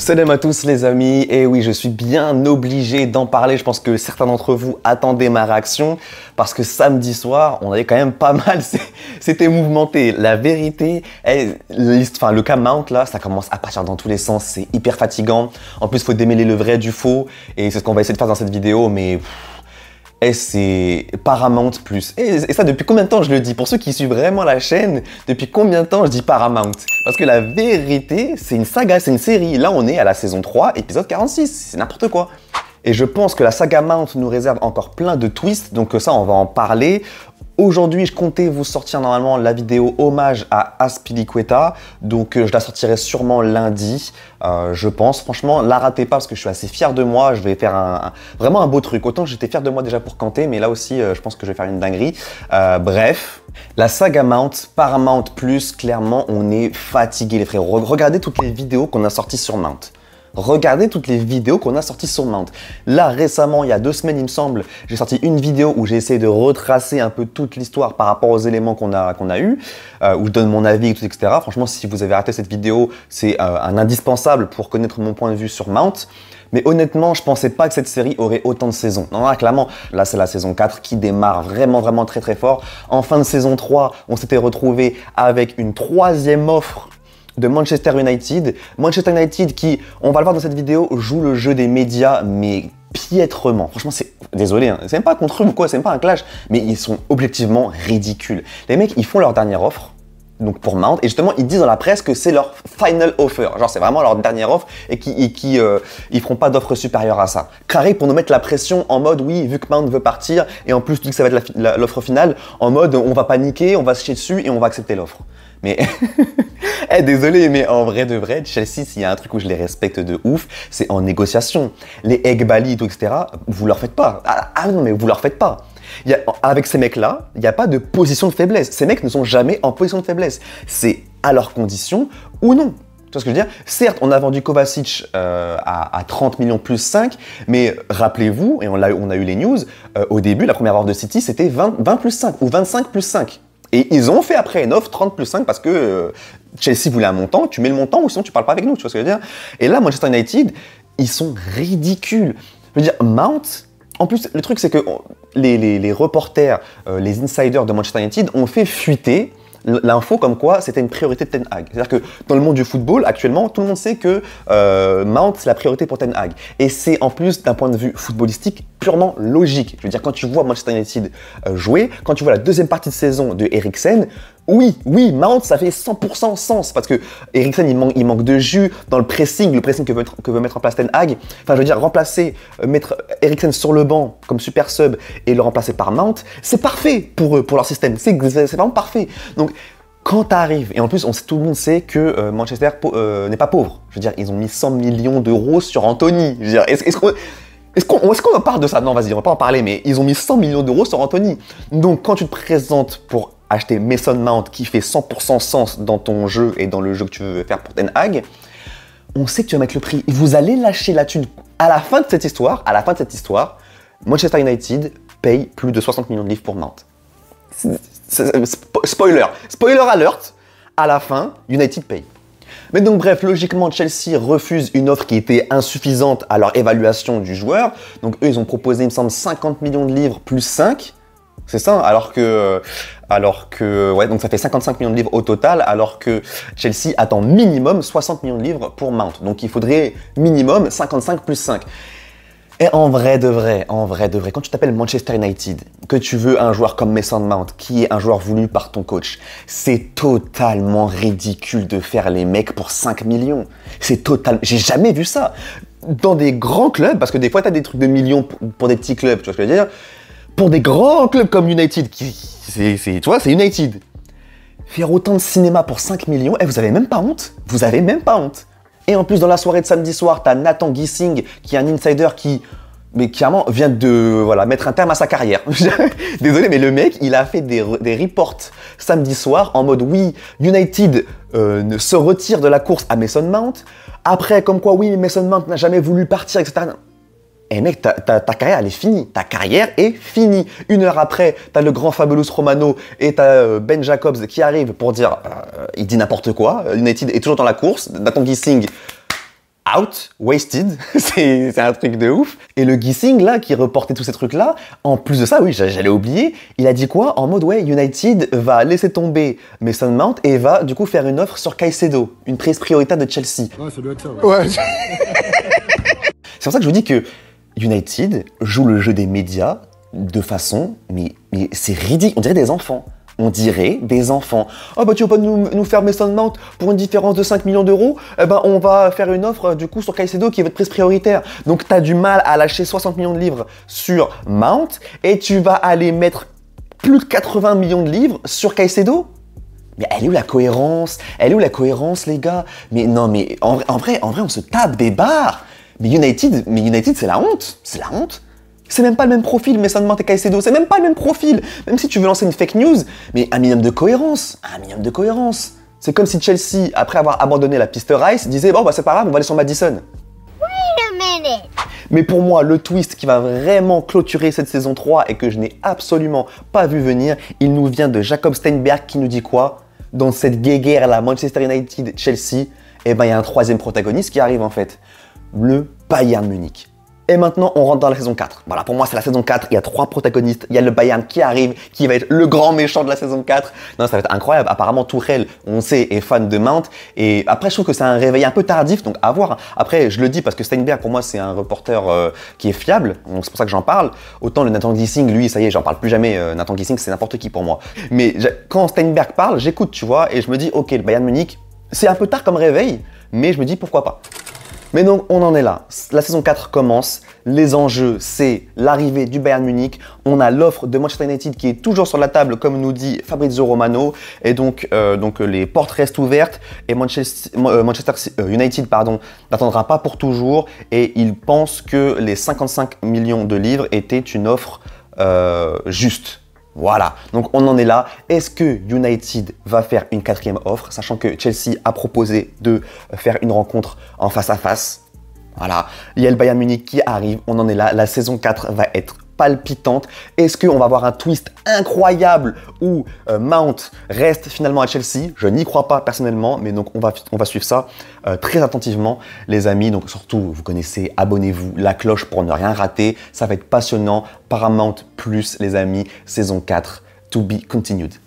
Salut à tous les amis, et eh oui je suis bien obligé d'en parler, je pense que certains d'entre vous attendaient ma réaction, parce que samedi soir on avait quand même pas mal, c'était mouvementé, la vérité, enfin, le cam mount là ça commence à partir dans tous les sens, c'est hyper fatigant, en plus faut démêler le vrai du faux, et c'est ce qu'on va essayer de faire dans cette vidéo, mais... Et c'est Paramount Plus. Et, ça, depuis combien de temps je le dis Pour ceux qui suivent vraiment la chaîne, depuis combien de temps je dis Paramount Parce que la vérité, c'est une saga, c'est une série. Là, on est à la saison 3, épisode 46. C'est n'importe quoi. Et je pense que la saga Mount nous réserve encore plein de twists, donc ça on va en parler. Aujourd'hui, je comptais vous sortir normalement la vidéo hommage à Aspiliqueta, donc euh, je la sortirai sûrement lundi, euh, je pense. Franchement, la ratez pas parce que je suis assez fier de moi, je vais faire un, vraiment un beau truc. Autant j'étais fier de moi déjà pour canter, mais là aussi, euh, je pense que je vais faire une dinguerie. bref, la saga Mount, Paramount+, clairement, on est fatigué les frères. Regardez toutes les vidéos qu'on a sorties sur Mount regardez toutes les vidéos qu'on a sorties sur Mount. Là, récemment, il y a deux semaines, il me semble, j'ai sorti une vidéo où j'ai essayé de retracer un peu toute l'histoire par rapport aux éléments qu'on a, qu'on a eu, euh, où je donne mon avis, tout, etc. Franchement, si vous avez raté cette vidéo, c'est euh, un indispensable pour connaître mon point de vue sur Mount. Mais honnêtement, je pensais pas que cette série aurait autant de saisons. Non, là, clairement, là, c'est la saison 4 qui démarre vraiment, vraiment très, très fort. En fin de saison 3, on s'était retrouvé avec une troisième offre de Manchester United. Manchester United qui, on va le voir dans cette vidéo, joue le jeu des médias, mais piètrement. Franchement, c'est... Désolé, hein, c'est même pas contre eux ou quoi, c'est même pas un clash, mais ils sont objectivement ridicules. Les mecs, ils font leur dernière offre, donc pour Mount, et justement, ils disent dans la presse que c'est leur final offer. Genre, c'est vraiment leur dernière offre et qui, euh, ils feront pas d'offre supérieure à ça. Carré pour nous mettre la pression en mode, oui, vu que Mount veut partir, et en plus, tu que ça va être l'offre finale, en mode, on va paniquer, on va se chier dessus et on va accepter l'offre. Mais, eh, désolé, mais en vrai de vrai, Chelsea, s'il y a un truc où je les respecte de ouf, c'est en négociation. Les Egbali et tout, etc., vous leur faites pas. Ah, ah, non, mais vous leur faites pas. avec ces mecs-là, il n'y a pas de position de faiblesse. Ces mecs ne sont jamais en position de faiblesse. C'est à leurs conditions ou non. Tu vois ce que je veux dire Certes, on a vendu Kovacic euh, à, 30 millions plus 5, mais rappelez-vous, et on a, eu les news, euh, au début, la première offre de City, c'était 20, 20 plus 5 ou 25 plus 5. Et ils ont fait après une 30 plus 5 parce que euh, Chelsea voulait un montant, tu mets le montant ou sinon tu parles pas avec nous, tu vois ce que je veux dire Et là, Manchester United, ils sont ridicules. Je veux dire, Mount, en plus, le truc c'est que les, reporters, euh, les insiders de Manchester United ont fait fuiter l'info comme quoi c'était une priorité de Ten Hag. C'est-à-dire que dans le monde du football, actuellement, tout le monde sait que euh, Mount, c'est la priorité pour Ten Hag. Et c'est en plus, d'un point de vue footballistique, purement logique. Je veux dire, quand tu vois Manchester United euh, jouer, quand tu vois la deuxième partie de saison de Eriksen, oui, oui, Mount, ça fait 100% sens parce que Eriksen, il, il, manque de jus dans le pressing, le pressing que veut, que veut mettre en place Ten Hag. Enfin, je veux dire, remplacer, euh, mettre Eriksen sur le banc comme super sub et le remplacer par Mount, c'est parfait pour eux, pour leur système. C'est vraiment parfait. Donc, quand tu arrives, et en plus, on tout le monde sait que euh, Manchester euh, n'est pas pauvre. Je veux dire, ils ont mis 100 millions d'euros sur Anthony. Je veux dire, est-ce qu'on. Est-ce qu'on parle de ça Non, vas-y, on va pas en parler, mais ils ont mis 100 millions d'euros sur Anthony. Donc, quand tu te présentes pour acheter Mason Mount qui fait 100% sens dans ton jeu et dans le jeu que tu veux faire pour Ten Hag, on sait que tu vas mettre le prix. et Vous allez lâcher la thune. À la fin de cette histoire, à la fin de cette histoire, Manchester United paye plus de 60 millions de livres pour Mount. Spoiler, spoiler alert, à la fin, United paye. Mais donc bref, logiquement, Chelsea refuse une offre qui était insuffisante à leur évaluation du joueur. Donc eux, ils ont proposé, il me semble, 50 millions de livres plus 5. C'est ça, alors que, alors que, ouais, donc ça fait 55 millions de livres au total, alors que Chelsea attend minimum 60 millions de livres pour Mount. Donc il faudrait minimum 55 plus 5. Et en vrai de vrai, en vrai de vrai, quand tu t'appelles Manchester United, que tu veux un joueur comme Mason Mount, qui est un joueur voulu par ton coach, c'est totalement ridicule de faire les mecs pour 5 millions. C'est total, j'ai jamais vu ça. Dans des grands clubs, parce que des fois t'as des trucs de millions pour des petits clubs, tu vois ce que je veux dire pour des grands clubs comme United, qui, c'est, tu vois, c'est United. Faire autant de cinéma pour 5 millions, et eh, vous avez même pas honte Vous avez même pas honte Et en plus, dans la soirée de samedi soir, t'as Nathan Gissing, qui est un insider qui, mais clairement, vient de voilà, mettre un terme à sa carrière. Désolé, mais le mec, il a fait des, reports samedi soir en mode oui, United euh, se retire de la course à Mason Mount. Après, comme quoi, oui, Mason Mount n'a jamais voulu partir, etc. Eh mec, ta, ta, carrière, elle est finie. Ta carrière est finie. Une heure après, t'as le grand Fabulous Romano et t'as euh, Ben Jacobs qui arrive pour dire, euh, il dit n'importe quoi. United est toujours dans la course. Nathan Gissing, out, wasted. c'est un truc de ouf. Et le Gissing, là, qui reportait tous ces trucs-là, en plus de ça, oui, j'allais oublier, il a dit quoi En mode, ouais, United va laisser tomber Mason Mount et va, du coup, faire une offre sur Caicedo, une prise prioritaire de Chelsea. Ouais, ça doit être ça. Ouais. ouais. c'est pour ça que je vous dis que United joue le jeu des médias de façon, mais, c'est ridicule, on dirait des enfants. On dirait des enfants. oh bah tu veux pas nous, nous faire Mason Mount pour une différence de 5 millions d'euros Eh ben on va faire une offre du coup sur Caicedo qui est votre prise prioritaire. Donc t'as du mal à lâcher 60 millions de livres sur Mount et tu vas aller mettre plus de 80 millions de livres sur Caicedo mais elle est où la cohérence Elle est où la cohérence, les gars Mais non, mais en vrai, en vrai, en vrai, on se tape des barres mais United, mais United c'est la honte, c'est la honte. C'est même pas le même profil, mais ça demande Caicedo, c'est même pas le même profil. Même si tu veux lancer une fake news, mais un minimum de cohérence, un minimum de cohérence. C'est comme si Chelsea, après avoir abandonné la piste Rice, disait bon bah c'est pas grave, on va aller sur Madison. Mais pour moi, le twist qui va vraiment clôturer cette saison 3 et que je n'ai absolument pas vu venir, il nous vient de Jacob Steinberg qui nous dit quoi Dans cette guéguerre là, Manchester United-Chelsea, eh ben il y a un troisième protagoniste qui arrive en fait le Bayern Munich. Et maintenant, on rentre dans la saison 4. Voilà, pour moi, c'est la saison 4. Il y a trois protagonistes. Il y a le Bayern qui arrive, qui va être le grand méchant de la saison 4. Non, ça va être incroyable. Apparemment, Tourelle, on sait, est fan de Mount. Et après, je trouve que c'est un réveil un peu tardif, donc à voir. Hein. Après, je le dis parce que Steinberg, pour moi, c'est un reporter euh, qui est fiable. Donc c'est pour ça que j'en parle. Autant le Nathan Gissing, lui, ça y est, j'en parle plus jamais. Euh, Nathan Gissing, c'est n'importe qui pour moi. Mais quand Steinberg parle, j'écoute, tu vois, et je me dis, ok, le Bayern Munich, c'est un peu tard comme réveil, mais je me dis pourquoi pas. Mais donc on en est là. La saison 4 commence. Les enjeux, c'est l'arrivée du Bayern Munich. On a l'offre de Manchester United qui est toujours sur la table, comme nous dit Fabrizio Romano. Et donc, euh, donc euh, les portes restent ouvertes et Manchester, euh, United pardon, n'attendra pas pour toujours. Et il pense que les 55 millions de livres étaient une offre juste. Voilà, donc on en est là. Est-ce que United va faire une quatrième offre, sachant que Chelsea a proposé de faire une rencontre en face à face Voilà, il y a le Bayern Munich qui arrive, on en est là. La saison 4 va être palpitante. Est-ce qu'on va avoir un twist incroyable où euh, Mount reste finalement à Chelsea Je n'y crois pas personnellement, mais donc on va, suivre ça euh, très attentivement, les amis. Donc surtout, vous connaissez, abonnez-vous, la cloche pour ne rien rater. Ça va être passionnant. Paramount Plus, les amis, saison 4, to be continued.